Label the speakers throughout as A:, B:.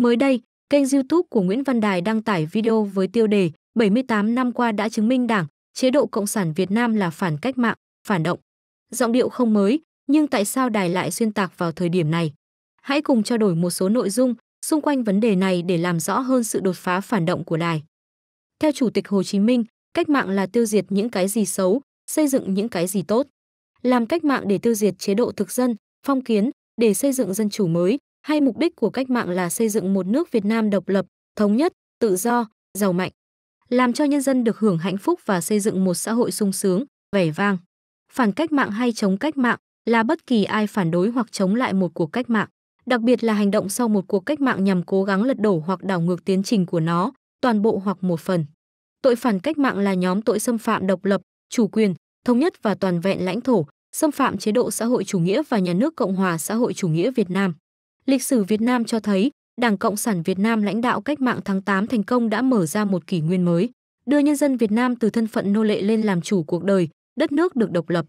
A: Mới đây, kênh YouTube của Nguyễn Văn Đài đăng tải video với tiêu đề 78 năm qua đã chứng minh Đảng, chế độ Cộng sản Việt Nam là phản cách mạng, phản động. Giọng điệu không mới, nhưng tại sao Đài lại xuyên tạc vào thời điểm này? Hãy cùng trao đổi một số nội dung xung quanh vấn đề này để làm rõ hơn sự đột phá phản động của Đài. Theo Chủ tịch Hồ Chí Minh, cách mạng là tiêu diệt những cái gì xấu, xây dựng những cái gì tốt. Làm cách mạng để tiêu diệt chế độ thực dân, phong kiến, để xây dựng dân chủ mới, hay mục đích của cách mạng là xây dựng một nước Việt Nam độc lập, thống nhất, tự do, giàu mạnh, làm cho nhân dân được hưởng hạnh phúc và xây dựng một xã hội sung sướng, vẻ vang. Phản cách mạng hay chống cách mạng là bất kỳ ai phản đối hoặc chống lại một cuộc cách mạng, đặc biệt là hành động sau một cuộc cách mạng nhằm cố gắng lật đổ hoặc đảo ngược tiến trình của nó, toàn bộ hoặc một phần. Tội phản cách mạng là nhóm tội xâm phạm độc lập, chủ quyền, thống nhất và toàn vẹn lãnh thổ, xâm phạm chế độ xã hội chủ nghĩa và nhà nước Cộng hòa xã hội chủ nghĩa Việt Nam. Lịch sử Việt Nam cho thấy, Đảng Cộng sản Việt Nam lãnh đạo cách mạng tháng 8 thành công đã mở ra một kỷ nguyên mới, đưa nhân dân Việt Nam từ thân phận nô lệ lên làm chủ cuộc đời, đất nước được độc lập.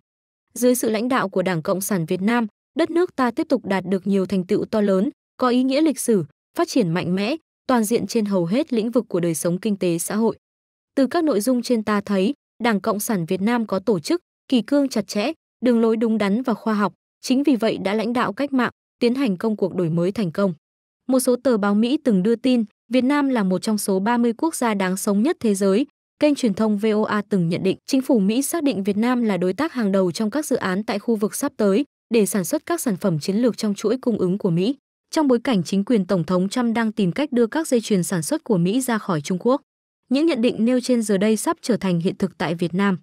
A: Dưới sự lãnh đạo của Đảng Cộng sản Việt Nam, đất nước ta tiếp tục đạt được nhiều thành tựu to lớn, có ý nghĩa lịch sử, phát triển mạnh mẽ, toàn diện trên hầu hết lĩnh vực của đời sống kinh tế xã hội. Từ các nội dung trên ta thấy, Đảng Cộng sản Việt Nam có tổ chức, kỳ cương chặt chẽ, đường lối đúng đắn và khoa học, chính vì vậy đã lãnh đạo cách mạng, tiến hành công cuộc đổi mới thành công. Một số tờ báo Mỹ từng đưa tin, Việt Nam là một trong số 30 quốc gia đáng sống nhất thế giới. Kênh truyền thông VOA từng nhận định chính phủ Mỹ xác định Việt Nam là đối tác hàng đầu trong các dự án tại khu vực sắp tới để sản xuất các sản phẩm chiến lược trong chuỗi cung ứng của Mỹ. Trong bối cảnh chính quyền Tổng thống Trump đang tìm cách đưa các dây chuyền sản xuất của Mỹ ra khỏi Trung Quốc, những nhận định nêu trên giờ đây sắp trở thành hiện thực tại Việt Nam.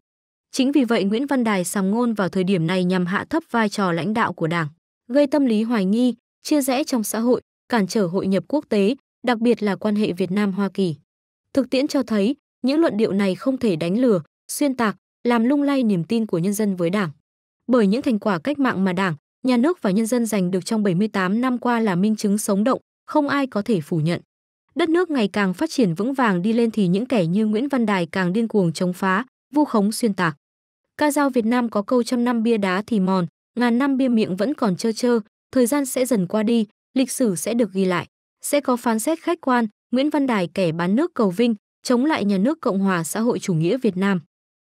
A: Chính vì vậy Nguyễn Văn Đài sàm ngôn vào thời điểm này nhằm hạ thấp vai trò lãnh đạo của Đảng gây tâm lý hoài nghi, chia rẽ trong xã hội, cản trở hội nhập quốc tế, đặc biệt là quan hệ Việt Nam Hoa Kỳ. Thực tiễn cho thấy, những luận điệu này không thể đánh lừa, xuyên tạc, làm lung lay niềm tin của nhân dân với Đảng. Bởi những thành quả cách mạng mà Đảng, nhà nước và nhân dân giành được trong 78 năm qua là minh chứng sống động, không ai có thể phủ nhận. Đất nước ngày càng phát triển vững vàng đi lên thì những kẻ như Nguyễn Văn Đài càng điên cuồng chống phá, vu khống xuyên tạc. Ca dao Việt Nam có câu trăm năm bia đá thì mòn, ngàn năm bia miệng vẫn còn trơ trơ, thời gian sẽ dần qua đi, lịch sử sẽ được ghi lại, sẽ có phán xét khách quan, Nguyễn Văn Đài kẻ bán nước cầu vinh, chống lại nhà nước Cộng hòa xã hội chủ nghĩa Việt Nam.